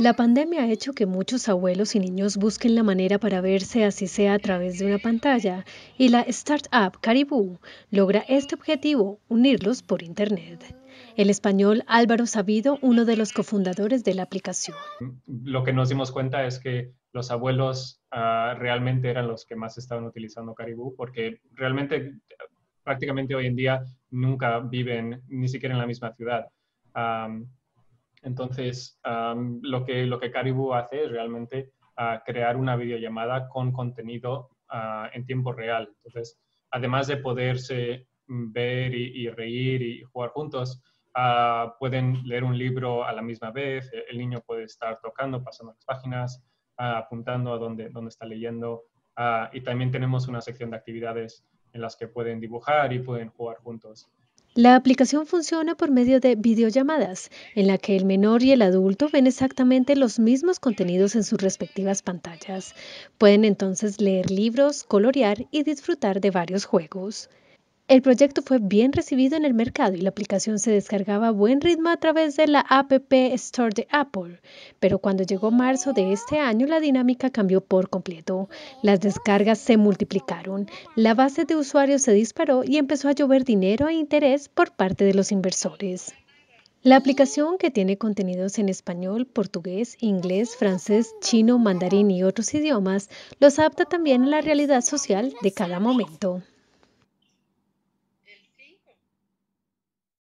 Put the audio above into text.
La pandemia ha hecho que muchos abuelos y niños busquen la manera para verse así sea a través de una pantalla y la startup Caribú logra este objetivo, unirlos por Internet. El español Álvaro Sabido, uno de los cofundadores de la aplicación. Lo que nos dimos cuenta es que los abuelos ah, realmente eran los que más estaban utilizando Caribú, porque realmente prácticamente hoy en día nunca viven ni siquiera en la misma ciudad. Entonces, lo, que, lo Caribou hace es realmente ah, crear una videollamada con contenido ah, en tiempo real. Entonces, además de poderse mm, ver y, reír y jugar juntos, ah, pueden leer un libro a la misma vez, e, el niño puede estar tocando, pasando las páginas, apuntando a dónde está leyendo. y también tenemos una sección de actividades en las que pueden dibujar y pueden jugar juntos. La aplicación funciona por medio de videollamadas, en la que el menor y el adulto ven exactamente los mismos contenidos en sus respectivas pantallas. Pueden entonces leer libros, colorear y disfrutar de varios juegos. El proyecto fue bien recibido en el mercado y la aplicación se descargaba a buen ritmo a través de la App Store de Apple, pero cuando llegó marzo de este año la dinámica cambió por completo. Las descargas se multiplicaron, la base de usuarios se disparó y empezó a llover dinero e interés por parte de los inversores. La aplicación que tiene contenidos en español, portugués, inglés, francés, chino, mandarín y otros idiomas los adapta también a la realidad social de cada momento.